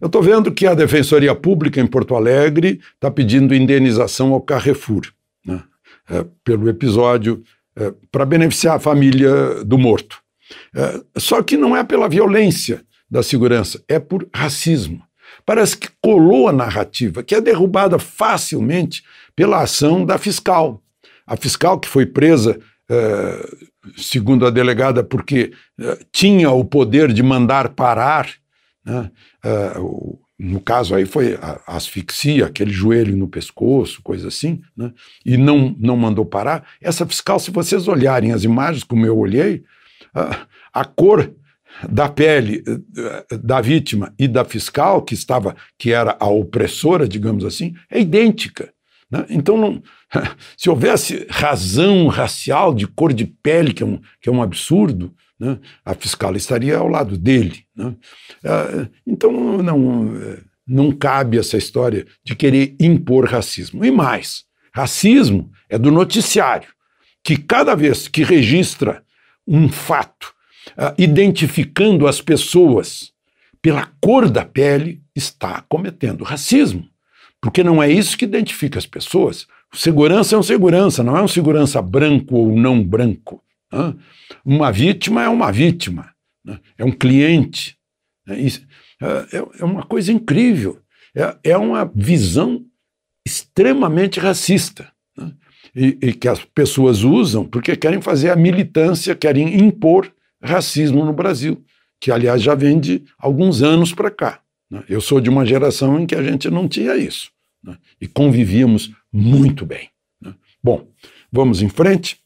Eu estou vendo que a Defensoria Pública em Porto Alegre está pedindo indenização ao Carrefour né, é, pelo episódio é, para beneficiar a família do morto. É, só que não é pela violência da segurança, é por racismo. Parece que colou a narrativa, que é derrubada facilmente pela ação da fiscal. A fiscal que foi presa é, segundo a delegada, porque é, tinha o poder de mandar parar né? Uh, no caso aí foi a, asfixia, aquele joelho no pescoço, coisa assim, né? e não, não mandou parar. Essa fiscal, se vocês olharem as imagens como eu olhei, uh, a cor da pele uh, da vítima e da fiscal, que estava, que era a opressora, digamos assim, é idêntica. Né? Então, não, se houvesse razão racial de cor de pele, que é um, que é um absurdo, né, a fiscal estaria ao lado dele. Né? Ah, então, não, não cabe essa história de querer impor racismo. E mais, racismo é do noticiário, que cada vez que registra um fato, ah, identificando as pessoas pela cor da pele, está cometendo racismo. Porque não é isso que identifica as pessoas. Segurança é um segurança, não é um segurança branco ou não branco. Né? Uma vítima é uma vítima, né? é um cliente. Né? É, é, é uma coisa incrível. É, é uma visão extremamente racista. Né? E, e, que as pessoas usam porque querem fazer a militância, querem impor racismo no Brasil, que aliás já vem de alguns anos para cá. Né? Eu sou de uma geração em que a gente não tinha isso né? e convivíamos muito bem. Né? Bom, vamos em frente,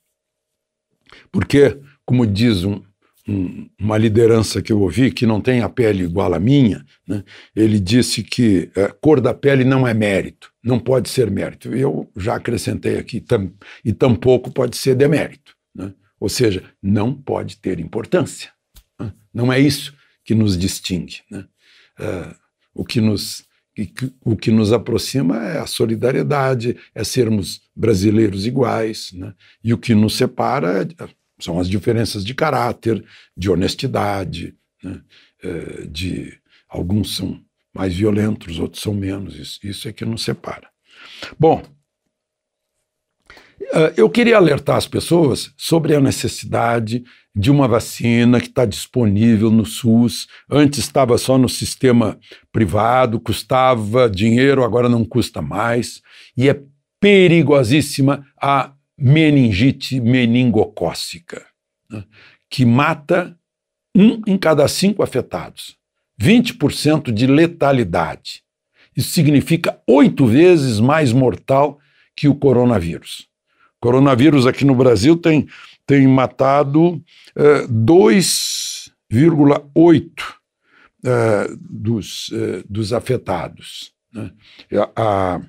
porque, como diz um, um, uma liderança que eu ouvi, que não tem a pele igual à minha, né? ele disse que é, cor da pele não é mérito, não pode ser mérito. Eu já acrescentei aqui, tam, e tampouco pode ser demérito. Né? Ou seja, não pode ter importância. Né? Não é isso que nos distingue. Né? Eh, o que nos e que, o que nos aproxima é a solidariedade, é sermos brasileiros iguais, né? e o que nos separa é, é, são as diferenças de caráter, de honestidade, né? é, de alguns são mais violentos, outros são menos. Isso, isso é que nos separa. Bom, ah, eu queria alertar as pessoas sobre a necessidade de uma vacina que está disponível no SUS. Antes estava só no sistema privado, custava dinheiro, agora não custa mais. E é perigosíssima a meningite meningocócica, né? que mata um em cada cinco afetados, 20% de letalidade. Isso significa oito vezes mais mortal que o coronavírus. Coronavírus aqui no Brasil tem, tem matado é, 2,8 é, dos, é, dos afetados. Né? A, a,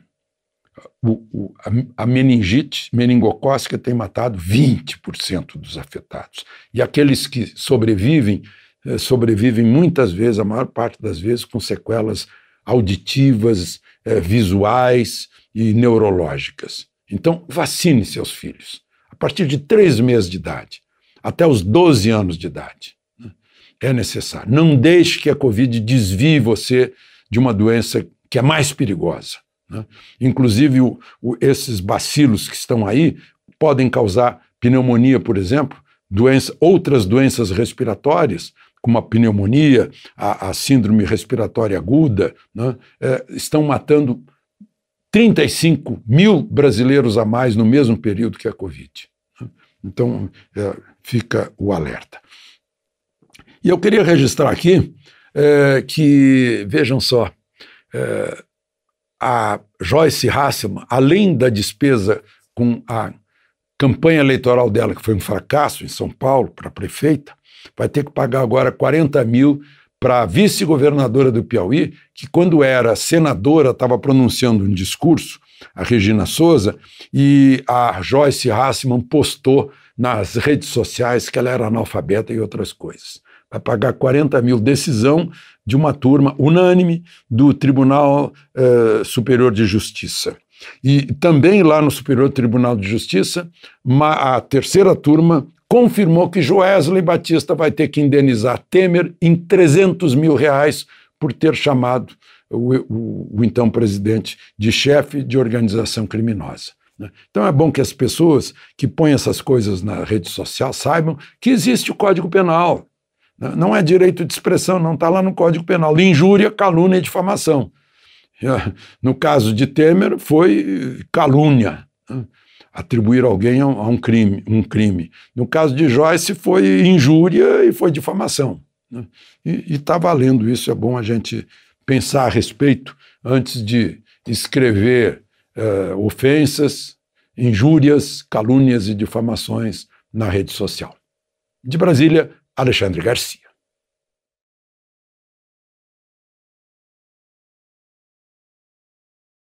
o, a, a meningite meningocócica tem matado 20% dos afetados. E aqueles que sobrevivem, eh, sobrevivem muitas vezes, a maior parte das vezes, com sequelas auditivas, eh, visuais e neurológicas. Então, vacine seus filhos a partir de três meses de idade, até os 12 anos de idade. Né, é necessário. Não deixe que a Covid desvie você de uma doença que é mais perigosa. Né? Inclusive, o, o, esses bacilos que estão aí podem causar pneumonia, por exemplo, doença, outras doenças respiratórias, como a pneumonia, a, a síndrome respiratória aguda, né? é, estão matando 35 mil brasileiros a mais no mesmo período que a Covid. Então, é, fica o alerta. E eu queria registrar aqui é, que, vejam só, é, a Joyce Hasselman, além da despesa com a campanha eleitoral dela, que foi um fracasso em São Paulo, para prefeita, vai ter que pagar agora 40 mil para a vice-governadora do Piauí, que quando era senadora estava pronunciando um discurso, a Regina Souza, e a Joyce Hassman postou nas redes sociais que ela era analfabeta e outras coisas. Vai pagar 40 mil, decisão de uma turma unânime do Tribunal eh, Superior de Justiça. E também lá no Superior Tribunal de Justiça, a terceira turma confirmou que Joesley Batista vai ter que indenizar Temer em 300 mil reais por ter chamado o, o, o então presidente de chefe de organização criminosa. Né? Então é bom que as pessoas que põem essas coisas na rede social saibam que existe o Código Penal. Né? Não é direito de expressão, não está lá no Código Penal. Injúria, calúnia e difamação. No caso de Temer, foi calúnia. Né? atribuir alguém a um crime, um crime. No caso de Joyce, foi injúria e foi difamação. Né? E está valendo isso, é bom a gente pensar a respeito antes de escrever eh, ofensas, injúrias, calúnias e difamações na rede social. De Brasília, Alexandre Garcia.